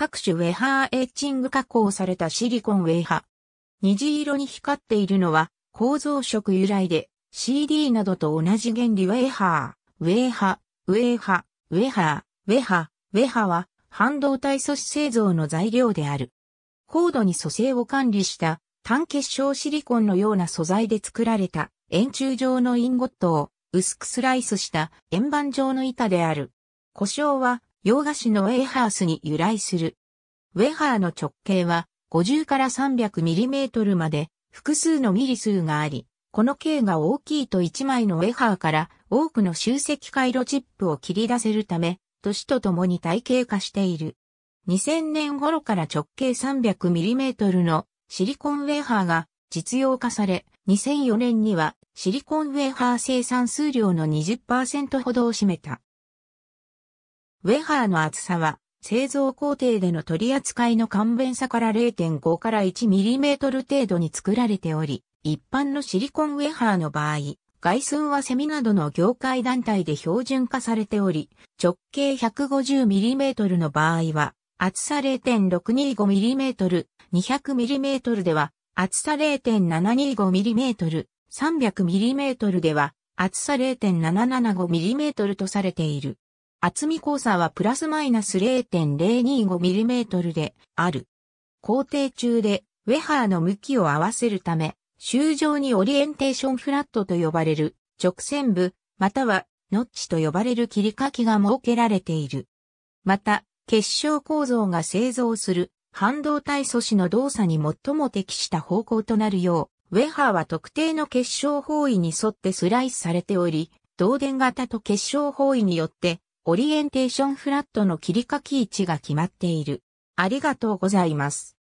各種ウェハーエッチング加工されたシリコンウェハ。虹色に光っているのは構造色由来で CD などと同じ原理ウェハー、ウェハ、ウェハ、ウェハー、ウェハ、ウェハは半導体素子製造の材料である。高度に素性を管理した単結晶シリコンのような素材で作られた円柱状のインゴットを薄くスライスした円盤状の板である。故障は洋菓子のウェーハースに由来する。ウェーハーの直径は50から 300mm まで複数のミリ数があり、この径が大きいと1枚のウェーハーから多くの集積回路チップを切り出せるため、年とともに体系化している。2000年頃から直径 300mm のシリコンウェーハーが実用化され、2004年にはシリコンウェーハー生産数量の20%ほどを占めた。ウェハーの厚さは、製造工程での取り扱いの簡便さから0.5から 1mm 程度に作られており、一般のシリコンウェハーの場合、外寸はセミなどの業界団体で標準化されており、直径 150mm の場合は、厚さ 0.625mm、200mm では、厚さ 0.725mm、300mm では、厚さ 0.775mm とされている。厚み交差はプラスマイナス 0.025mm である。工程中でウェハーの向きを合わせるため、周上にオリエンテーションフラットと呼ばれる直線部、またはノッチと呼ばれる切り欠きが設けられている。また、結晶構造が製造する半導体素子の動作に最も適した方向となるよう、ウェハーは特定の結晶方位に沿ってスライスされており、導電型と結晶方位によってオリエンテーションフラットの切り書き位置が決まっている。ありがとうございます。